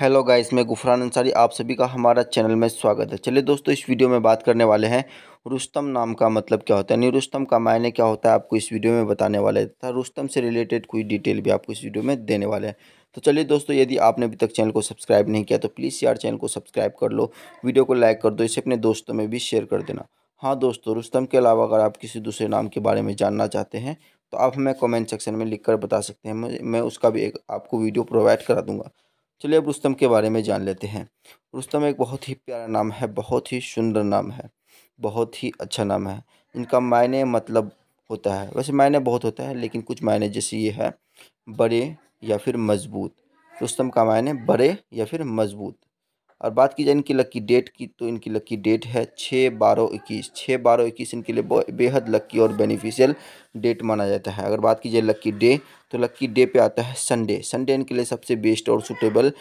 hello guys मैं गुफरान अंसारी आप सभी का हमारा चैनल में स्वागत है चलिए दोस्तों इस वीडियो में बात करने वाले हैं रुस्तम नाम का मतलब क्या होता है यानी रुस्तम का मायने क्या होता है आपको इस वीडियो में बताने वाले हैं तथा रुस्तम से रिलेटेड कोई डिटेल भी आपको इस वीडियो में देने वाले हैं तो चलिए दोस्तों यदि आपने अभी तक चैनल को सब्सक्राइब नहीं किया तो प्लीज़ यार चैनल को सब्सक्राइब कर लो वीडियो को लाइक कर दो इसे अपने दोस्तों में भी शेयर कर देना हाँ दोस्तों रुस्तम के अलावा अगर आप किसी दूसरे नाम के बारे में जानना चाहते हैं तो आप हमें कमेंट सेक्शन में लिख बता सकते हैं मैं उसका भी एक आपको वीडियो प्रोवाइड करा दूँगा चलिए अब रुस्तम के बारे में जान लेते हैं रुस्तम एक बहुत ही प्यारा नाम है बहुत ही सुंदर नाम है बहुत ही अच्छा नाम है इनका मायने मतलब होता है वैसे मायने बहुत होता है लेकिन कुछ मायने जैसे ये है बड़े या फिर मजबूत रुस्तम का मायने बड़े या फिर मजबूत और बात की जाए इनकी लकी डेट की तो इनकी लकी डेट है छः बारह इक्कीस छः बारह इक्कीस इनके लिए बेहद लकी और बेनिफिशियल डेट माना जाता है अगर बात की जाए लकी डे तो लकी डे पे आता है संडे संडे इनके लिए सबसे बेस्ट और सुटेबल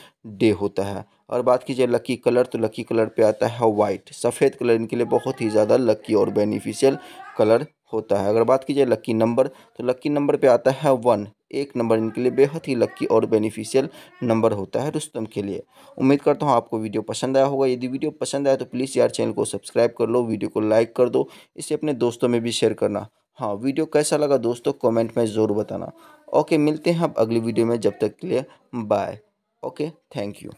डे होता है और बात की जाए लकी कलर तो लकी कलर पर आता है वाइट सफ़ेद कलर इनके लिए बहुत ही ज़्यादा लक्की और बेनिफिशियल कलर होता है अगर बात की जाए लकी नंबर तो लकी नंबर पे आता है वन एक नंबर इनके लिए बेहद ही लक्की और बेनिफिशियल नंबर होता है रुस्तम के लिए उम्मीद करता हूँ आपको वीडियो पसंद आया होगा यदि वीडियो पसंद आया तो प्लीज़ यार चैनल को सब्सक्राइब कर लो वीडियो को लाइक कर दो इसे अपने दोस्तों में भी शेयर करना हाँ वीडियो कैसा लगा दोस्तों कमेंट में ज़रूर बताना ओके मिलते हैं अब अगली वीडियो में जब तक के लिए बाय ओके थैंक यू